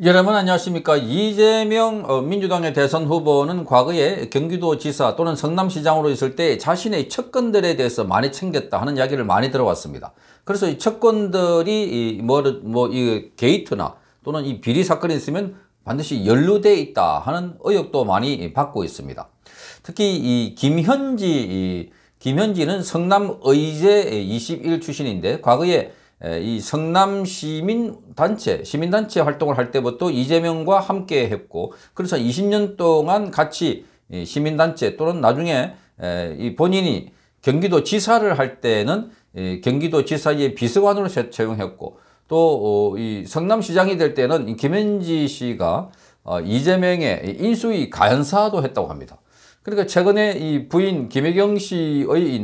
여러분 안녕하십니까 이재명 어, 민주당의 대선 후보는 과거에 경기도지사 또는 성남시장으로 있을 때 자신의 척건들에 대해서 많이 챙겼다 하는 이야기를 많이 들어왔습니다 그래서 이 척건들이 뭐 뭐이 뭐, 뭐, 게이트나 또는 이 비리 사건이 있으면 반드시 연루돼 있다 하는 의혹도 많이 받고 있습니다 특히 이 김현지 이 김현지는 성남의제 21 출신인데 과거에 이 성남 시민 단체, 시민 단체 활동을 할 때부터 이재명과 함께 했고 그래서 20년 동안 같이 시민 단체 또는 나중에 이 본인이 경기도 지사를 할 때는 경기도 지사의 비서관으로 채용했고 또이 어, 성남시장이 될 때는 김현지 씨가 어, 이재명의 인수위 가연사도 했다고 합니다. 그러니까 최근에 이 부인 김혜경 씨의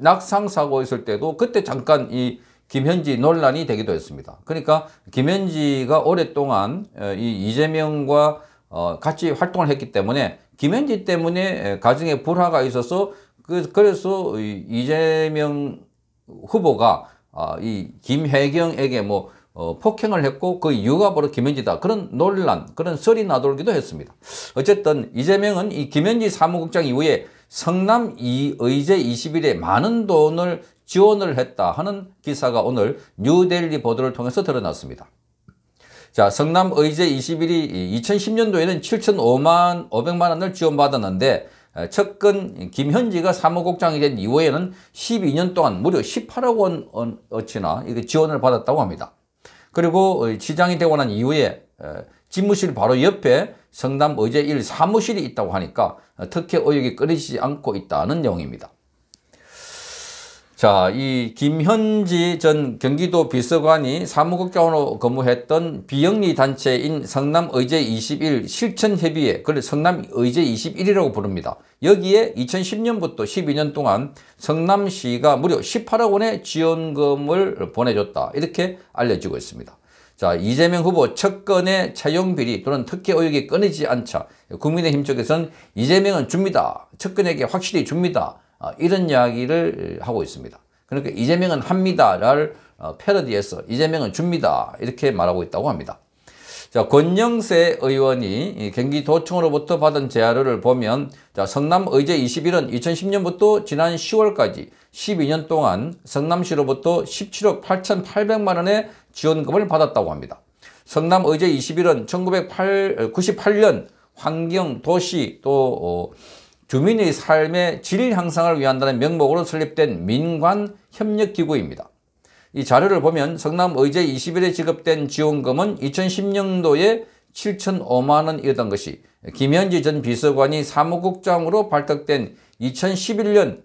낙상 사고 있을 때도 그때 잠깐 이 김현지 논란이 되기도 했습니다. 그러니까 김현지가 오랫동안 어, 이 이재명과 어, 같이 활동을 했기 때문에 김현지 때문에 가정에 불화가 있어서 그, 그래서 이재명 후보가 아, 이 김혜경에게 뭐 어, 폭행을 했고 그 이유가 바로 김현지다. 그런 논란, 그런 설이 나돌기도 했습니다. 어쨌든 이재명은 이 김현지 사무국장 이후에 성남 이의제 20일에 많은 돈을 지원을 했다 하는 기사가 오늘 뉴델리 보도를 통해서 드러났습니다. 자, 성남 의제 21이 2010년도에는 7,500만 500만 원을 지원받았는데 첫근 김현지가 사무국장이 된 이후에는 12년 동안 무려 18억 원어치나 지원을 받았다고 합니다. 그리고 어, 시장이 되고 난 이후에 집무실 바로 옆에 성남 의제 1 사무실이 있다고 하니까 어, 특혜 의혹이 끊이지 않고 있다는 내용입니다. 자, 이 김현지 전 경기도 비서관이 사무국장으로 근무했던 비영리 단체인 성남의제 21 실천협의회, 그걸 성남의제 21이라고 부릅니다. 여기에 2010년부터 12년 동안 성남시가 무려 18억 원의 지원금을 보내줬다. 이렇게 알려지고 있습니다. 자, 이재명 후보 측근의 채용 비리 또는 특혜 의혹이 끊이지 않자 국민의힘 쪽에서는 이재명은 줍니다. 측근에게 확실히 줍니다. 어, 이런 이야기를 하고 있습니다. 그러니까 이재명은 합니다를 어, 패러디해서 이재명은 줍니다. 이렇게 말하고 있다고 합니다. 자, 권영세 의원이 경기도청으로부터 받은 재활료를 보면 자, 성남의제 21은 2010년부터 지난 10월까지 12년 동안 성남시로부터 17억 8,800만 원의 지원금을 받았다고 합니다. 성남의제 21은 1998년 환경, 도시, 또 어, 주민의 삶의 질 향상을 위한다는 명목으로 설립된 민관협력기구입니다. 이 자료를 보면 성남의제 2 0에 지급된 지원금은 2010년도에 7,005만원이었던 것이 김현지 전 비서관이 사무국장으로 발탁된 2011년에는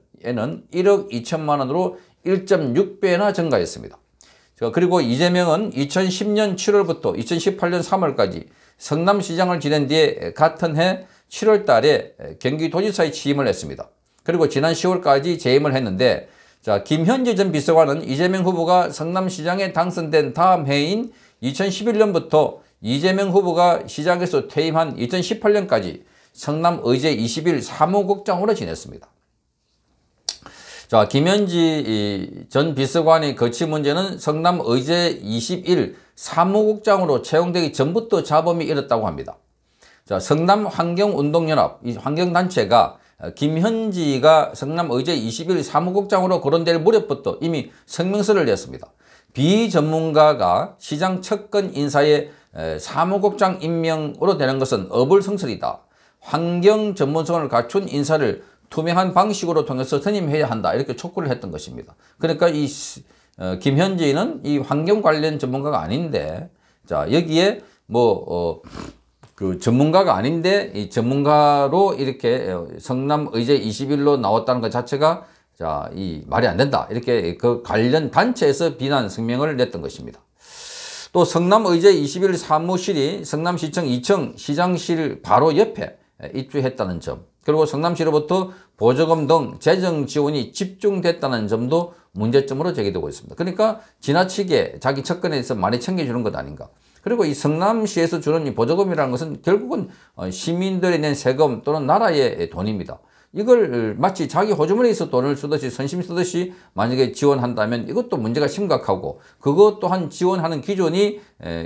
1억 2천만원으로 1.6배나 증가했습니다. 그리고 이재명은 2010년 7월부터 2018년 3월까지 성남시장을 지낸 뒤에 같은 해 7월 달에 경기도지사에 취임을 했습니다. 그리고 지난 10월까지 재임을 했는데 자 김현지 전 비서관은 이재명 후보가 성남시장에 당선된 다음 해인 2011년부터 이재명 후보가 시장에서 퇴임한 2018년까지 성남의제 21 사무국장으로 지냈습니다. 자, 김현지 전 비서관의 거취 문제는 성남의제 21 사무국장으로 채용되기 전부터 자범이 일었다고 합니다. 자, 성남 환경운동연합, 이 환경단체가 어, 김현지가 성남의제 21 사무국장으로 거론될 무렵부터 이미 성명서를 냈습니다. 비전문가가 시장 측근 인사의 사무국장 임명으로 되는 것은 어불성설이다. 환경 전문성을 갖춘 인사를 투명한 방식으로 통해서 선임해야 한다. 이렇게 촉구를 했던 것입니다. 그러니까 이 어, 김현지는 이 환경 관련 전문가가 아닌데 자 여기에 뭐 어, 그 전문가가 아닌데 이 전문가로 이렇게 어, 성남 의제 21로 나왔다는 것 자체가 자, 이 말이 안 된다. 이렇게 그 관련 단체에서 비난 성명을 냈던 것입니다. 또 성남 의제 21 사무실이 성남시청 2층 시장실 바로 옆에 입주했다는 점 그리고 성남시로부터 보조금 등 재정 지원이 집중됐다는 점도 문제점으로 제기되고 있습니다. 그러니까 지나치게 자기 측근에서 많이 챙겨주는 것 아닌가. 그리고 이 성남시에서 주는 이 보조금이라는 것은 결국은 어, 시민들이 낸 세금 또는 나라의 돈입니다. 이걸 마치 자기 호주머니에서 돈을 쓰듯이 선심 쓰듯이 만약에 지원한다면 이것도 문제가 심각하고 그것 또한 지원하는 기준이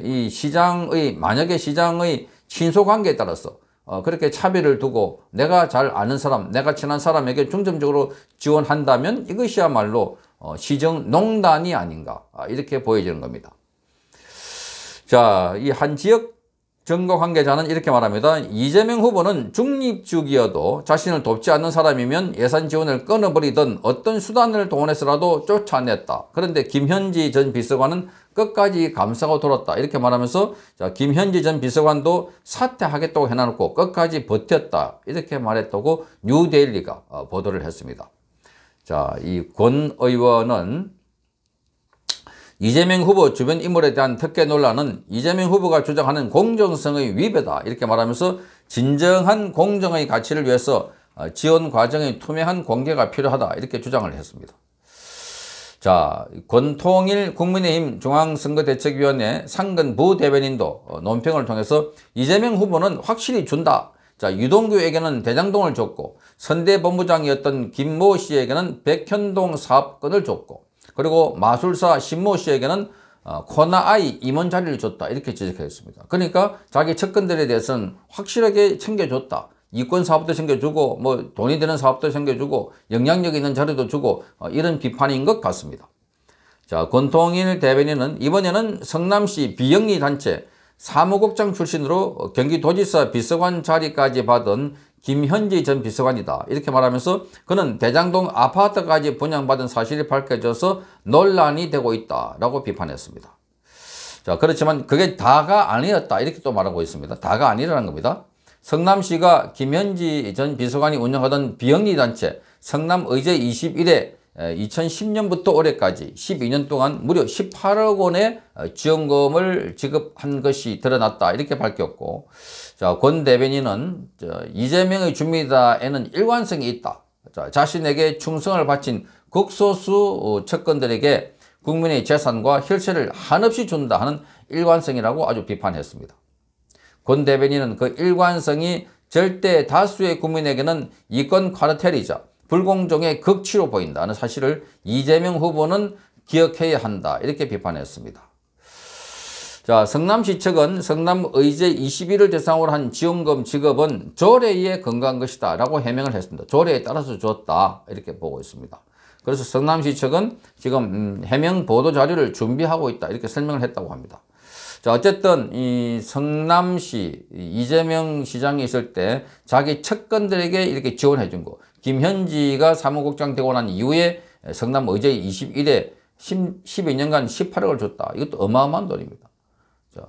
이 시장의 만약에 시장의 친소관계에 따라서 어, 그렇게 차별을 두고 내가 잘 아는 사람 내가 친한 사람에게 중점적으로 지원한다면 이것이야말로 어, 시정농단이 아닌가 아, 이렇게 보여지는 겁니다. 자, 이 한 지역 정거 관계자는 이렇게 말합니다. 이재명 후보는 중립적이어도 자신을 돕지 않는 사람이면 예산 지원을 끊어버리던 어떤 수단을 동원해서라도 쫓아냈다. 그런데 김현지 전 비서관은 끝까지 감싸고 돌았다. 이렇게 말하면서 자, 김현지 전 비서관도 사퇴하겠다고 해놔놓고 끝까지 버텼다. 이렇게 말했다고 뉴데일리가 어, 보도를 했습니다. 자, 이 권 의원은 이재명 후보 주변 인물에 대한 특혜 논란은 이재명 후보가 주장하는 공정성의 위배다 이렇게 말하면서 진정한 공정의 가치를 위해서 어, 지원 과정의 투명한 공개가 필요하다 이렇게 주장을 했습니다. 자, 권통일 국민의힘 중앙선거대책위원회 상근 부대변인도 어, 논평을 통해서 이재명 후보는 확실히 준다. 자, 유동규에게는 대장동을 줬고 선대본부장이었던 김모 씨에게는 백현동 사업권을 줬고 그리고 마술사 신모 씨에게는 코나 어, 아이 임원 자리를 줬다 이렇게 지적했습니다. 그러니까 자기 측근들에 대해서는 확실하게 챙겨줬다. 이권 사업도 챙겨주고 뭐 돈이 되는 사업도 챙겨주고 영향력 있는 자료도 주고 어, 이런 비판인 것 같습니다. 자 권통일 대변인은 이번에는 성남시 비영리 단체 사무국장 출신으로 경기도지사 비서관 자리까지 받은 김현지 전 비서관이다. 이렇게 말하면서 그는 대장동 아파트까지 분양받은 사실이 밝혀져서 논란이 되고 있다라고 비판했습니다. 자, 그렇지만 그게 다가 아니었다. 이렇게 또 말하고 있습니다. 다가 아니라는 겁니다. 성남시가 김현지 전 비서관이 운영하던 비영리단체 성남의제 21에 2010년부터 올해까지 12년 동안 무려 18억 원의 어, 지원금을 지급한 것이 드러났다 이렇게 밝혔고 자, 권 대변인은 이재명의 주민이다에는 일관성이 있다 자, 신에게 충성을 바친 극소수 어, 채권들에게 국민의 재산과 혈세를 한없이 준다 하는 일관성이라고 아주 비판했습니다. 권 대변인은 그 일관성이 절대 다수의 국민에게는 이권 카르텔이자 불공정의 극치로 보인다는 사실을 이재명 후보는 기억해야 한다 이렇게 비판했습니다. 자, 성남시 측은 성남의제 21을 대상으로 한 지원금 지급은 조례에 근거한 것이다 라고 해명을 했습니다. 조례에 따라서 줬다 이렇게 보고 있습니다. 그래서 성남시 측은 지금 음, 해명 보도 자료를 준비하고 있다 이렇게 설명을 했다고 합니다. 자, 어쨌든 이 성남시 이재명 시장이 있을 때 자기 측근들에게 이렇게 지원해 준 거. 김현지가 사무국장 되고 난 이후에 성남 의제 21에 10, 12년간 18억을 줬다. 이것도 어마어마한 돈입니다. 자,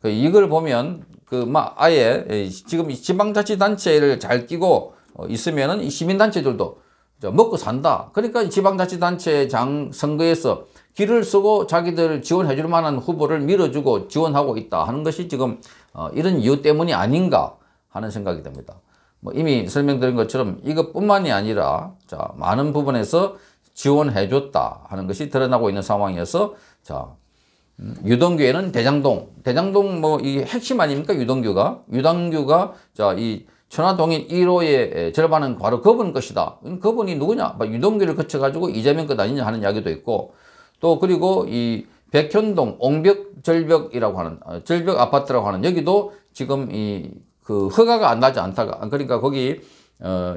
그 이걸 보면 그 막 아예 지금 지방자치단체를 잘 끼고 어, 있으면은 시민단체들도 먹고 산다. 그러니까 지방자치단체장 선거에서 길을 쓰고 자기들 지원해 줄 만한 후보를 밀어주고 지원하고 있다 하는 것이 지금 어, 이런 이유 때문이 아닌가 하는 생각이 듭니다. 뭐 이미 설명드린 것처럼 이것뿐만이 아니라 자, 많은 부분에서 지원해 줬다 하는 것이 드러나고 있는 상황이어서 자, 음, 유동규에는 대장동, 대장동 뭐이 핵심 아닙니까? 유동규가. 유동규가 자, 이 천하동인 1호의 절반은 바로 그분 것이다. 음, 그분이 누구냐? 유동규를 거쳐가지고 이재명 것 아니냐 하는 이야기도 있고 또 그리고 이 백현동 옹벽절벽이라고 하는 어, 절벽 아파트라고 하는 여기도 지금 이 그 허가가 안 나지 않다가 아, 그러니까 거기 어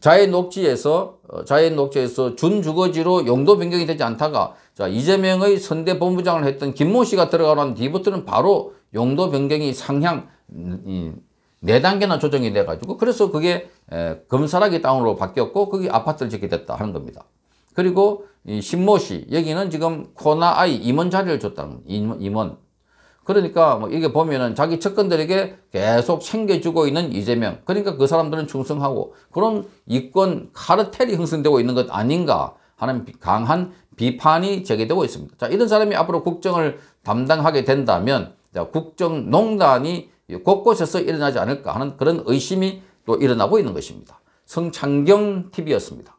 자연 녹지에서 어, 자연 녹지에서 준주거지로 용도 변경이 되지 않다가 자 이재명의 선대 본부장을 했던 김모 씨가 들어가는 뒤부터는 바로 용도 변경이 상향 음, 이, 4단계나 조정이 돼가지고 그래서 그게 검사락이 다운으로 바뀌었고 거기 아파트를 짓게 됐다 하는 겁니다. 그리고 신모씨 여기는 지금 코나 아이 임원 자리를 줬다는 임원 그러니까 뭐 이게 보면은 자기 측근들에게 계속 챙겨주고 있는 이재명 그러니까 그 사람들은 충성하고 그런 이권 카르텔이 형성되고 있는 것 아닌가 하는 강한 비판이 제기되고 있습니다. 자 이런 사람이 앞으로 국정을 담당하게 된다면 자, 국정농단이 예, 곳곳에서 일어나지 않을까 하는 그런 의심이 또 일어나고 있는 것입니다. 성창경TV였습니다.